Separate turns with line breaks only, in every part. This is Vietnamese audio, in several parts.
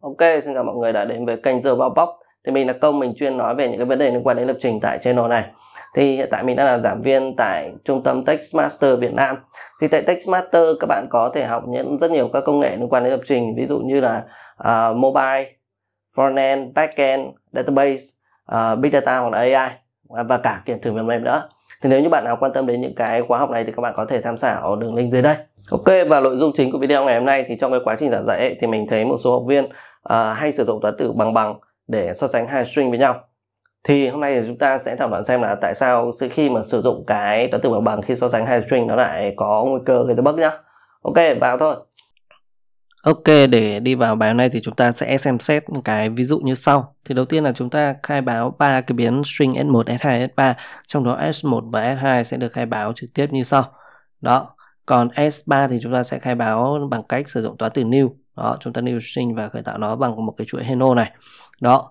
Ok, xin chào mọi người đã đến với kênh Giờ Bao Bóc Thì mình là Công, mình chuyên nói về những cái vấn đề liên quan đến lập trình tại channel này Thì hiện tại mình đang là giảng viên tại trung tâm Textmaster Việt Nam Thì tại Textmaster các bạn có thể học những rất nhiều các công nghệ liên quan đến lập trình Ví dụ như là uh, mobile, frontend, backend, database, uh, big data hoặc là AI Và cả kiểm thử phần mềm nữa Thì nếu như bạn nào quan tâm đến những cái khóa học này thì các bạn có thể tham khảo đường link dưới đây Ok và nội dung chính của video ngày hôm nay thì trong cái quá trình giảng dạy ấy, thì mình thấy một số học viên à, hay sử dụng toán tử bằng bằng để so sánh hai string với nhau. Thì hôm nay thì chúng ta sẽ thảo luận xem là tại sao khi mà sử dụng cái toán tử bằng bằng khi so sánh hai string nó lại có nguy cơ gây ra bug nhá. Ok vào thôi. Ok để đi vào bài hôm nay thì chúng ta sẽ xem xét cái ví dụ như sau. Thì đầu tiên là chúng ta khai báo ba cái biến string S1, S2, S3, trong đó S1 và S2 sẽ được khai báo trực tiếp như sau. Đó, còn S3 thì chúng ta sẽ khai báo bằng cách sử dụng toán từ new đó chúng ta new string và khởi tạo nó bằng một cái chuỗi heno này đó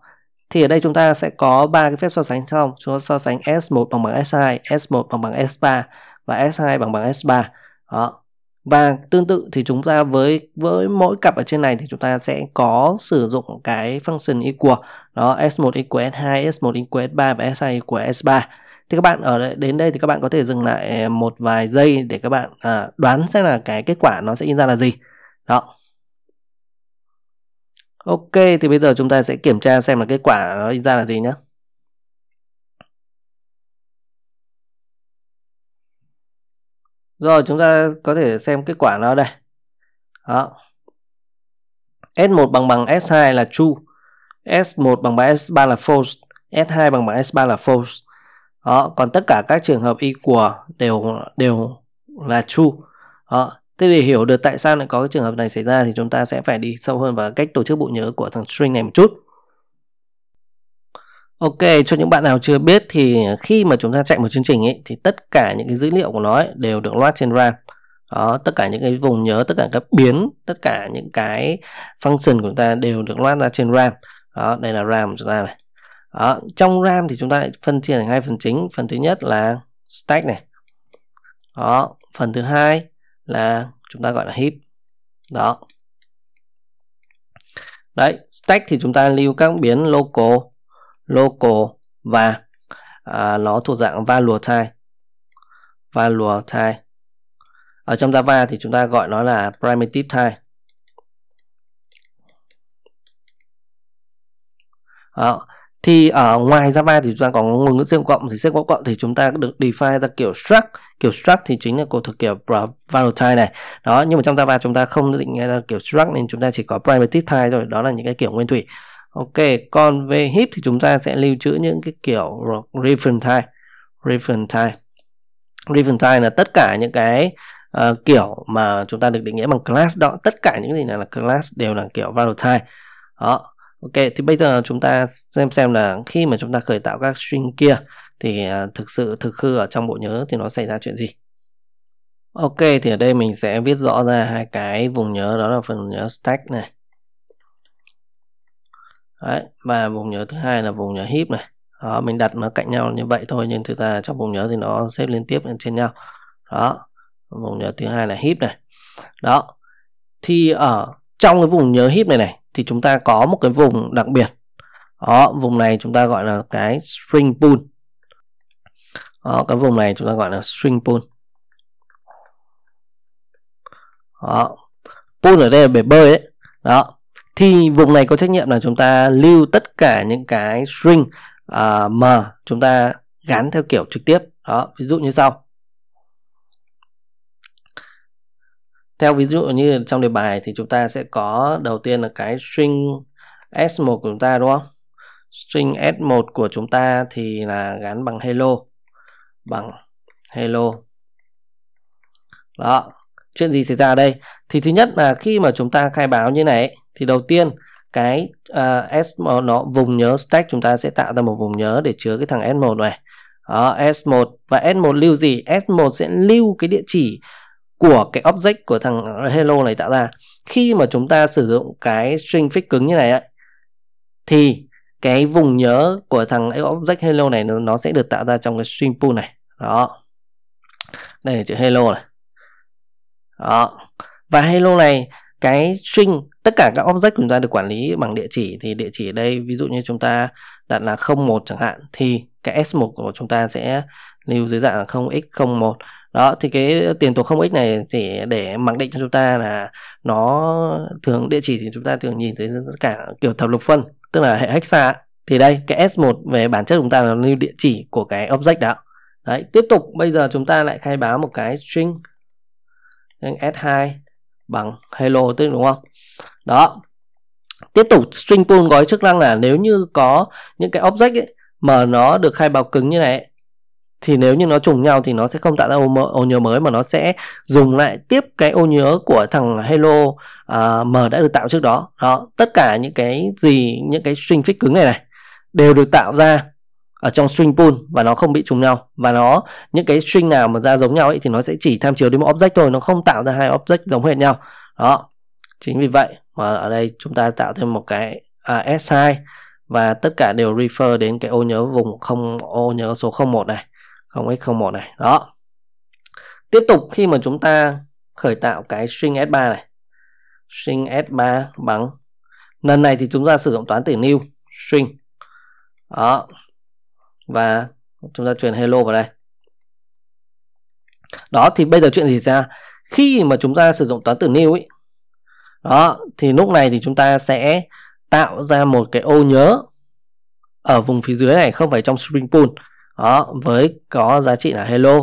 thì ở đây chúng ta sẽ có ba cái phép so sánh xong chúng ta so sánh S1 bằng bằng S2 S1 bằng bằng S3 và S2 bằng bằng S3 đó và tương tự thì chúng ta với với mỗi cặp ở trên này thì chúng ta sẽ có sử dụng cái function equal đó S1 equal S2, S1 equal S3 và S2 equal S3 thì các bạn ở đến đây thì các bạn có thể dừng lại ờ, một vài giây để các bạn à, đoán xem là cái kết quả nó sẽ in ra là gì đó ok thì bây giờ chúng ta sẽ kiểm tra xem là kết quả nó in ra là gì nhé Rồi chúng ta có thể xem kết quả nó đây. Đó. S1 bằng bằng S2 là true. S1 bằng bằng S3 là false. S2 bằng bằng S3 là false đó, ờ, còn tất cả các trường hợp y của đều đều là true đó, ờ, thế để hiểu được tại sao lại có cái trường hợp này xảy ra thì chúng ta sẽ phải đi sâu hơn vào cách tổ chức bộ nhớ của thằng string này một chút Ok, cho những bạn nào chưa biết thì khi mà chúng ta chạy một chương trình ấy thì tất cả những cái dữ liệu của nó ấy đều được load trên RAM. Đó, ờ, tất cả những cái vùng nhớ, tất cả các biến, tất cả những cái function của chúng ta đều được load ra trên RAM. Đó, đây là RAM của chúng ta này. Đó, trong RAM thì chúng ta lại phân chia thành hai phần chính. Phần thứ nhất là stack này. Đó, phần thứ hai là chúng ta gọi là heap. Đó. Đấy, stack thì chúng ta lưu các biến local, local và à, nó thuộc dạng value type. Value type. Ở trong Java thì chúng ta gọi nó là primitive type. Đó thì ở ngoài Java thì chúng ta có ngôn ngữ xếp cộng thì xếp cộng thì chúng ta được define ra kiểu struct kiểu struct thì chính là cô thực kiểu volatile này đó nhưng mà trong Java chúng ta không định ra kiểu struct nên chúng ta chỉ có primitive type thôi đó là những cái kiểu nguyên thủy ok còn về heap thì chúng ta sẽ lưu trữ những cái kiểu reference type reference type reference type là tất cả những cái uh, kiểu mà chúng ta được định nghĩa bằng class đó tất cả những gì là class đều là kiểu volatile đó Ok, thì bây giờ chúng ta xem xem là khi mà chúng ta khởi tạo các string kia thì à, thực sự thực hư ở trong bộ nhớ thì nó xảy ra chuyện gì. Ok, thì ở đây mình sẽ viết rõ ra hai cái vùng nhớ đó là phần nhớ stack này. Đấy, và vùng nhớ thứ hai là vùng nhớ heap này. Đó, mình đặt nó cạnh nhau như vậy thôi nhưng thực ra trong vùng nhớ thì nó xếp liên tiếp lên trên nhau. Đó, vùng nhớ thứ hai là heap này. Đó. Thì ở trong cái vùng nhớ híp này này thì chúng ta có một cái vùng đặc biệt đó vùng này chúng ta gọi là cái string pool đó, cái vùng này chúng ta gọi là string pool đó pool ở đây là bể bơi ấy đó thì vùng này có trách nhiệm là chúng ta lưu tất cả những cái string uh, à, mà chúng ta gắn theo kiểu trực tiếp đó ví dụ như sau theo ví dụ như trong đề bài thì chúng ta sẽ có đầu tiên là cái string s1 của chúng ta đúng không string s1 của chúng ta thì là gắn bằng hello bằng hello đó chuyện gì xảy ra đây thì thứ nhất là khi mà chúng ta khai báo như này thì đầu tiên cái uh, ờ, S1 nó vùng nhớ stack chúng ta sẽ tạo ra một vùng nhớ để chứa cái thằng S1 này. Đó, S1 và S1 lưu gì? S1 sẽ lưu cái địa chỉ của cái object của thằng hello này tạo ra khi mà chúng ta sử dụng cái string fix cứng như này ấy, thì cái vùng nhớ của thằng object hello này nó, sẽ được tạo ra trong cái string pool này đó đây là chữ hello này đó và hello này cái string tất cả các object của chúng ta được quản lý bằng địa chỉ thì địa chỉ ở đây ví dụ như chúng ta đặt là 01 chẳng hạn thì cái s1 của chúng ta sẽ lưu dưới dạng là 0x01 đó thì cái tiền tố không ích này thì để mặc định cho chúng ta là nó thường địa chỉ thì chúng ta thường nhìn thấy tất cả kiểu thập lục phân tức là hệ hexa thì đây cái S1 về bản chất chúng ta là lưu địa chỉ của cái object đó đấy tiếp tục bây giờ chúng ta lại khai báo một cái string S2 bằng hello tức đúng không đó tiếp tục string pool gói chức năng là nếu như có những cái object ấy, mà nó được khai báo cứng như này thì nếu như nó trùng nhau thì nó sẽ không tạo ra ô, ô nhớ mới mà nó sẽ dùng lại tiếp cái ô nhớ của thằng hello uh, à, m đã được tạo trước đó đó tất cả những cái gì những cái string fix cứng này này đều được tạo ra ở trong string pool và nó không bị trùng nhau và nó những cái string nào mà ra giống nhau ấy thì nó sẽ chỉ tham chiếu đến một object thôi nó không tạo ra hai object giống hệt nhau đó chính vì vậy mà ở đây chúng ta tạo thêm một cái à, s2 và tất cả đều refer đến cái ô nhớ vùng không ô nhớ số 01 này 0x01 này đó tiếp tục khi mà chúng ta khởi tạo cái string S3 này string S3 bằng lần này thì chúng ta sử dụng toán tử new string đó và chúng ta truyền hello vào đây đó thì bây giờ chuyện gì ra khi mà chúng ta sử dụng toán tử new ấy đó thì lúc này thì chúng ta sẽ tạo ra một cái ô nhớ ở vùng phía dưới này không phải trong spring pool đó với có giá trị là hello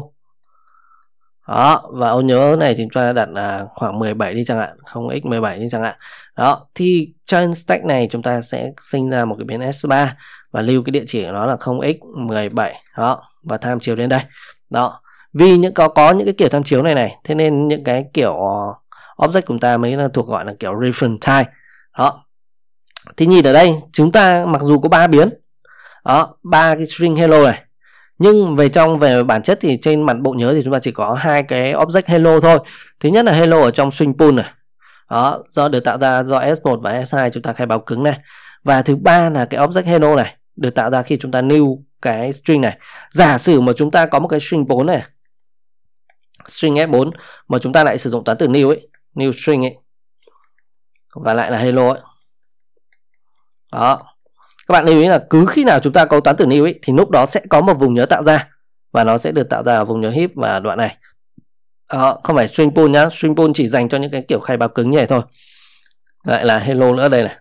đó và ô nhớ này thì chúng ta đặt là khoảng 17 đi chẳng hạn không x 17 đi chẳng hạn đó thì trên stack này chúng ta sẽ sinh ra một cái biến s3 và lưu cái địa chỉ của nó là 0x 17 đó và tham chiếu đến đây đó vì những có có những cái kiểu tham chiếu này này thế nên những cái kiểu ờ, object của chúng ta mới là thuộc gọi là kiểu reference type đó thì nhìn ở đây chúng ta mặc dù có ba biến đó ba cái string hello này nhưng về trong về bản chất thì trên mặt bộ nhớ thì chúng ta chỉ có hai cái object hello thôi thứ nhất là hello ở trong swing pool này đó do được tạo ra do s1 và s2 chúng ta khai báo cứng này và thứ ba là cái object hello này được tạo ra khi chúng ta new cái string này giả sử mà chúng ta có một cái string 4 này string s 4 mà chúng ta lại sử dụng toán từ new ấy new string ấy và lại là hello ấy đó các bạn lưu ý là cứ khi nào chúng ta có toán tử lưu ấy, thì lúc đó sẽ có một vùng nhớ tạo ra và nó sẽ được tạo ra ở vùng nhớ heap và đoạn này đó, ờ, không phải string pool nhá string pool chỉ dành cho những cái kiểu khai báo cứng như này thôi lại là hello nữa đây này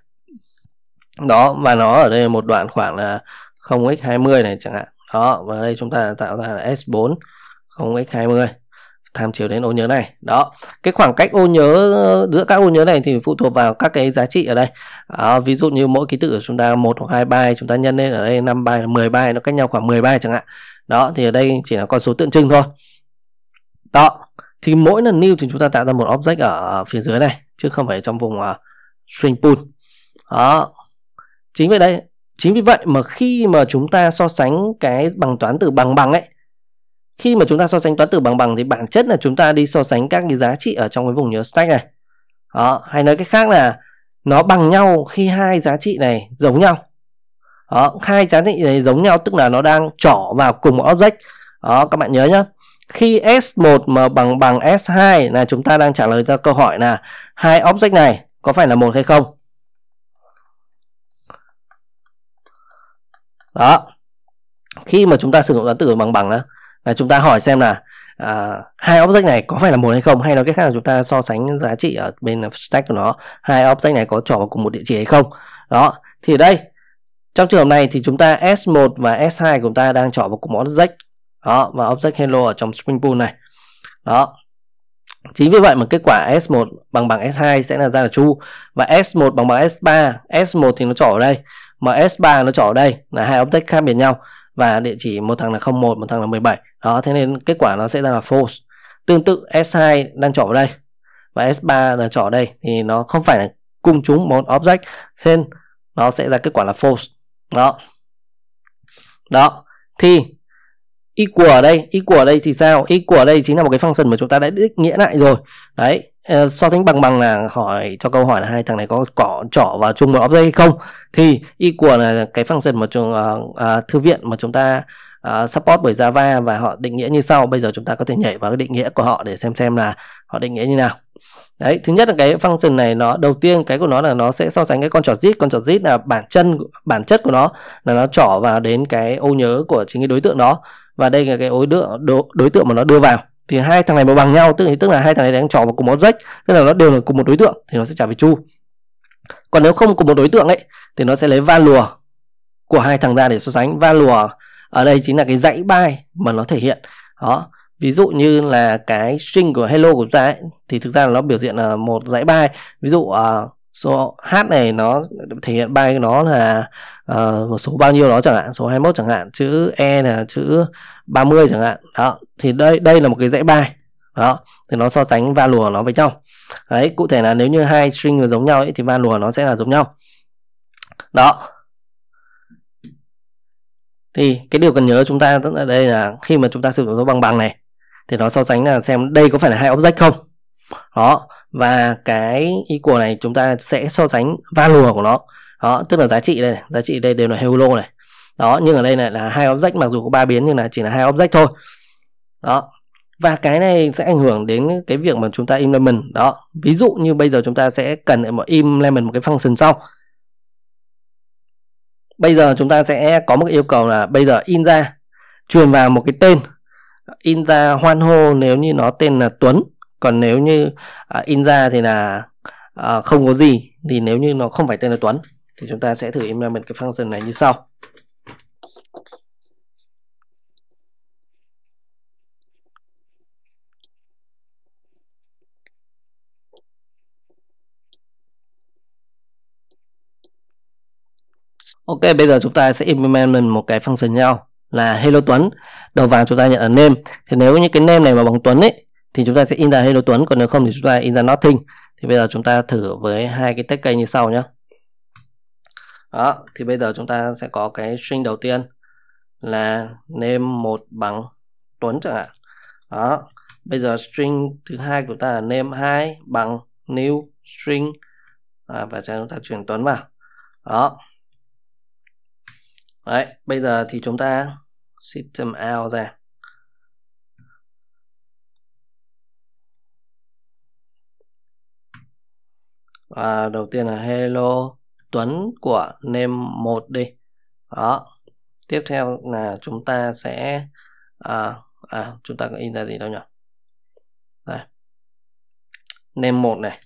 đó và nó ở đây một đoạn khoảng là 0x20 này chẳng hạn đó và đây chúng ta tạo ra là s4 0x20 tham chiếu đến ô nhớ này đó cái khoảng cách ô nhớ giữa các ô nhớ này thì phụ thuộc vào các cái giá trị ở đây à, ví dụ như mỗi ký tự của chúng ta một hoặc hai byte chúng ta nhân lên ở đây 5 byte 10 byte nó cách nhau khoảng 10 byte chẳng hạn đó thì ở đây chỉ là con số tượng trưng thôi đó thì mỗi lần new thì chúng ta tạo ra một object ở phía dưới này chứ không phải trong vùng uh, string pool đó chính vì đây chính vì vậy mà khi mà chúng ta so sánh cái bằng toán từ bằng bằng ấy khi mà chúng ta so sánh toán tử bằng bằng thì bản chất là chúng ta đi so sánh các cái giá trị ở trong cái vùng nhớ stack này đó hay nói cách khác là nó bằng nhau khi hai giá trị này giống nhau đó, hai giá trị này giống nhau tức là nó đang trỏ vào cùng một object đó các bạn nhớ nhá khi S1 mà bằng bằng S2 là chúng ta đang trả lời ra câu hỏi là hai object này có phải là một hay không đó khi mà chúng ta sử dụng giá tử bằng bằng đó là chúng ta hỏi xem là à, hai object này có phải là một hay không hay nói cách khác là chúng ta so sánh giá trị ở bên stack của nó hai object này có trỏ vào cùng một địa chỉ hay không đó thì đây trong trường hợp này thì chúng ta S1 và S2 của chúng ta đang trỏ vào cùng một object đó và object hello ở trong Spring Pool này đó chính vì vậy mà kết quả S1 bằng bằng S2 sẽ là ra là true và S1 bằng bằng S3 S1 thì nó trỏ ở đây mà S3 nó trỏ ở đây là hai object khác biệt nhau và địa chỉ một thằng là 01 một thằng là 17 đó thế nên kết quả nó sẽ ra là false tương tự S2 đang trỏ vào đây và S3 là trỏ ở đây thì nó không phải là cùng chúng một object nên nó sẽ ra kết quả là false đó đó thì equal ở đây equal ở đây thì sao equal ở đây chính là một cái function mà chúng ta đã định nghĩa lại rồi đấy Ờ, so sánh bằng bằng là hỏi cho câu hỏi là hai thằng này có cỏ trỏ vào chung một object hay không thì y của là cái function mà chúng, uh, uh, thư viện mà chúng ta uh, support bởi Java và họ định nghĩa như sau bây giờ chúng ta có thể nhảy vào cái định nghĩa của họ để xem xem là họ định nghĩa như nào đấy thứ nhất là cái function này nó đầu tiên cái của nó là nó sẽ so sánh cái con trỏ zip con trỏ zip là bản chân bản chất của nó là nó trỏ vào đến cái ô nhớ của chính cái đối tượng đó và đây là cái đối tượng đối, đối tượng mà nó đưa vào thì hai thằng này mà bằng nhau tức là, tức là hai thằng này đang trò vào cùng một rách tức là nó đều là cùng một đối tượng thì nó sẽ trả về chu còn nếu không cùng một đối tượng ấy thì nó sẽ lấy van lùa của hai thằng ra để so sánh van lùa ở đây chính là cái dãy bài mà nó thể hiện đó ví dụ như là cái string của hello của chúng ta ấy, thì thực ra là nó biểu hiện là một dãy bài ví dụ uh, số h này nó thể hiện by nó là uh, một số bao nhiêu đó chẳng hạn số 21 chẳng hạn chữ e là chữ 30 chẳng hạn đó thì đây đây là một cái dãy by đó thì nó so sánh value lùa nó với nhau đấy cụ thể là nếu như hai string là giống nhau ấy, thì value lùa nó sẽ là giống nhau đó thì cái điều cần nhớ chúng ta tức là đây là khi mà chúng ta sử dụng dấu bằng bằng này thì nó so sánh là xem đây có phải là hai object không đó và cái equal này chúng ta sẽ so sánh value của nó đó tức là giá trị đây này giá trị đây đều là hello này đó nhưng ở đây này là hai object mặc dù có ba biến nhưng là chỉ là hai object thôi đó và cái này sẽ ảnh hưởng đến cái việc mà chúng ta implement đó ví dụ như bây giờ chúng ta sẽ cần một implement một cái function sau bây giờ chúng ta sẽ có một yêu cầu là bây giờ in ra truyền vào một cái tên in ra hoan hô nếu như nó tên là Tuấn còn nếu như uh, à, in ra thì là uh, không có gì thì nếu như nó không phải tên là Tuấn thì chúng ta sẽ thử implement cái function này như sau Ok, bây giờ chúng ta sẽ implement một cái function nhau là hello Tuấn. Đầu vào chúng ta nhận là name. Thì nếu như cái name này mà bằng Tuấn ấy thì chúng ta sẽ in ra Hello Tuấn còn nếu không thì chúng ta in ra Nothing thì bây giờ chúng ta thử với hai cái tag kênh như sau nhé đó thì bây giờ chúng ta sẽ có cái string đầu tiên là name một bằng Tuấn chẳng hạn đó bây giờ string thứ hai của ta là name hai bằng new string à, và chúng ta chuyển Tuấn vào đó đấy bây giờ thì chúng ta system out ra à, đầu tiên là hello tuấn của nem một đi đó tiếp theo là chúng ta sẽ à, à chúng ta có in ra gì đâu nhỉ đây name 1 này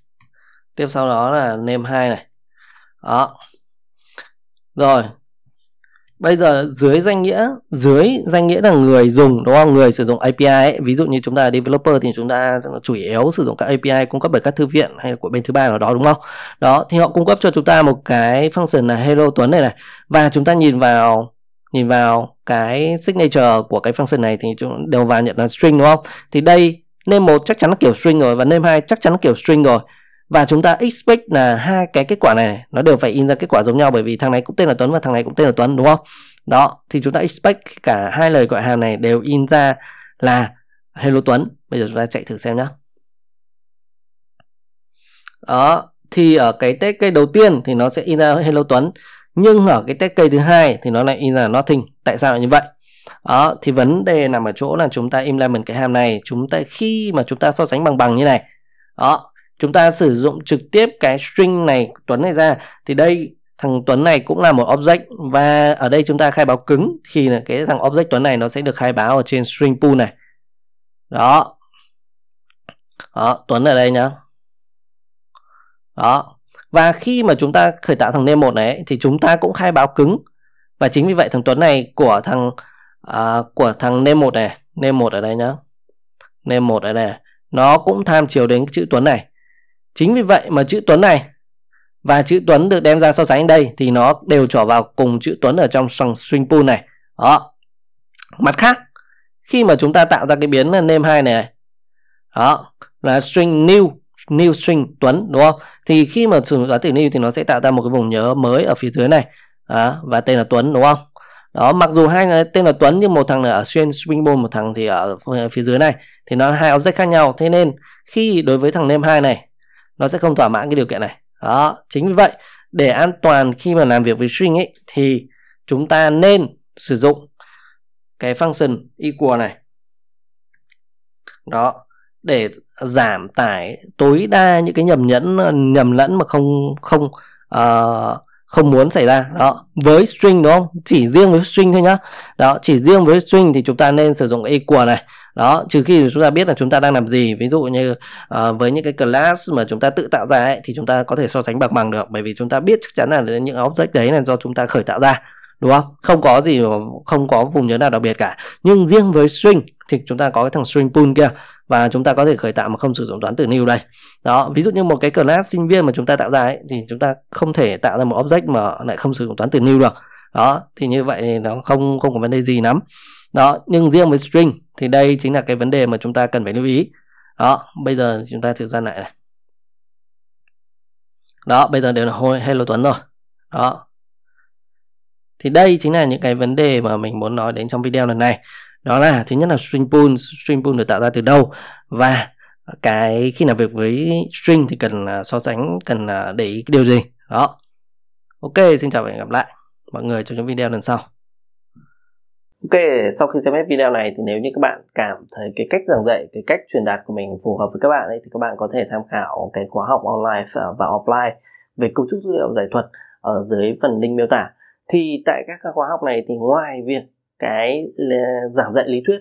tiếp sau đó là nem hai này đó rồi bây giờ dưới danh nghĩa dưới danh nghĩa là người dùng đúng không người sử dụng API ấy. ví dụ như chúng ta là developer thì chúng ta chủ yếu sử dụng các API cung cấp bởi các thư viện hay của bên thứ ba nào đó đúng không đó thì họ cung cấp cho chúng ta một cái function là hello tuấn này này và chúng ta nhìn vào nhìn vào cái signature của cái function này thì chúng đều vào nhận là string đúng không thì đây name một chắc chắn là kiểu string rồi và name hai chắc chắn là kiểu string rồi và chúng ta expect là hai cái kết quả này, nó đều phải in ra kết quả giống nhau bởi vì thằng này cũng tên là Tuấn và thằng này cũng tên là Tuấn đúng không? Đó, thì chúng ta expect cả hai lời gọi hàng này đều in ra là hello Tuấn. Bây giờ chúng ta chạy thử xem nhá. Đó, thì ở cái test cây đầu tiên thì nó sẽ in ra hello Tuấn, nhưng ở cái test cây thứ hai thì nó lại in ra nothing. Tại sao lại như vậy? Đó, thì vấn đề nằm ở chỗ là chúng ta implement cái hàm này, chúng ta khi mà chúng ta so sánh bằng bằng như này. Đó, chúng ta sử dụng trực tiếp cái string này Tuấn này ra thì đây thằng Tuấn này cũng là một object và ở đây chúng ta khai báo cứng thì là cái thằng object Tuấn này nó sẽ được khai báo ở trên string pool này đó đó Tuấn ở đây nhá đó và khi mà chúng ta khởi tạo thằng name một này thì chúng ta cũng khai báo cứng và chính vì vậy thằng Tuấn này của thằng à, của thằng name một này name một ở đây nhá name một ở đây nó cũng tham chiếu đến chữ Tuấn này Chính vì vậy mà chữ Tuấn này và chữ Tuấn được đem ra so sánh đây thì nó đều trỏ vào cùng chữ Tuấn ở trong swing pool này. Đó. Mặt khác, khi mà chúng ta tạo ra cái biến là name 2 này, đó là string new new string Tuấn đúng không? Thì khi mà sử dụng giá tiền new thì nó sẽ tạo ra một cái vùng nhớ mới ở phía dưới này đó, và tên là Tuấn đúng không? Đó, mặc dù hai người tên là Tuấn nhưng một thằng là ở xuyên Springboard, một thằng thì ở phía dưới này thì nó là hai object khác nhau. Thế nên khi đối với thằng name 2 này nó sẽ không thỏa mãn cái điều kiện này đó chính vì vậy để an toàn khi mà làm việc với string ấy thì chúng ta nên sử dụng cái function equal này đó để giảm tải tối đa những cái nhầm nhẫn nhầm lẫn mà không không uh, không muốn xảy ra đó với string đúng không chỉ riêng với string thôi nhá đó chỉ riêng với string thì chúng ta nên sử dụng equal này đó trừ khi chúng ta biết là chúng ta đang làm gì ví dụ như uh, với những cái class mà chúng ta tự tạo ra ấy, thì chúng ta có thể so sánh bằng bằng được bởi vì chúng ta biết chắc chắn là những object đấy là do chúng ta khởi tạo ra đúng không không có gì không có vùng nhớ nào đặc biệt cả nhưng riêng với string thì chúng ta có cái thằng string pool kia và chúng ta có thể khởi tạo mà không sử dụng toán từ new đây đó ví dụ như một cái class sinh viên mà chúng ta tạo ra ấy, thì chúng ta không thể tạo ra một object mà lại không sử dụng toán từ new được đó thì như vậy thì nó không không có vấn đề gì lắm đó nhưng riêng với string thì đây chính là cái vấn đề mà chúng ta cần phải lưu ý đó bây giờ chúng ta thử ra lại này đó bây giờ đều là hôi hello tuấn rồi đó thì đây chính là những cái vấn đề mà mình muốn nói đến trong video lần này đó là thứ nhất là string pool string pool được tạo ra từ đâu và cái khi làm việc với string thì cần là so sánh cần là để ý cái điều gì đó ok xin chào và hẹn gặp lại mọi người trong những video lần sau Ok, sau khi xem hết video này thì nếu như các bạn cảm thấy cái cách giảng dạy, cái cách truyền đạt của mình phù hợp với các bạn ấy thì các bạn có thể tham khảo cái khóa học online và offline về cấu trúc dữ liệu giải thuật ở dưới phần link miêu tả. Thì tại các khóa học này thì ngoài việc cái giảng dạy lý thuyết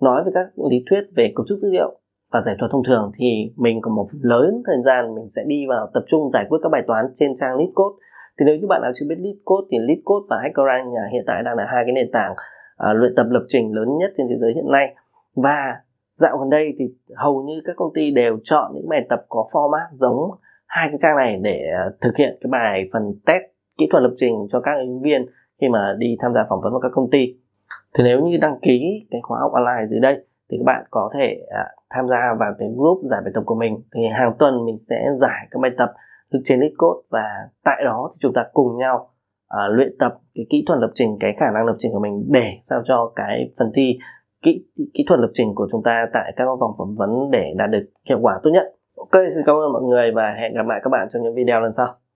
nói về các lý thuyết về cấu trúc dữ liệu và giải thuật thông thường thì mình có một lớn thời gian mình sẽ đi vào tập trung giải quyết các bài toán trên trang Leetcode. Thì nếu như bạn nào chưa biết Leetcode thì Leetcode và HackerRank à, hiện tại đang là hai cái nền tảng à, luyện tập lập trình lớn nhất trên thế giới hiện nay và dạo gần đây thì hầu như các công ty đều chọn những bài tập có format giống hai cái trang này để à, thực hiện cái bài phần test kỹ thuật lập trình cho các ứng viên khi mà đi tham gia phỏng vấn vào các công ty thì nếu như đăng ký cái khóa học online dưới đây thì các bạn có thể à, tham gia vào cái group giải bài tập của mình thì hàng tuần mình sẽ giải các bài tập trên Discord và tại đó thì chúng ta cùng nhau à, luyện tập cái kỹ thuật lập trình cái khả năng lập trình của mình để sao cho cái phần thi kỹ kỹ thuật lập trình của chúng ta tại các vòng phỏng vấn để đạt được hiệu quả tốt nhất ok xin cảm ơn mọi người và hẹn gặp lại các bạn trong những video lần sau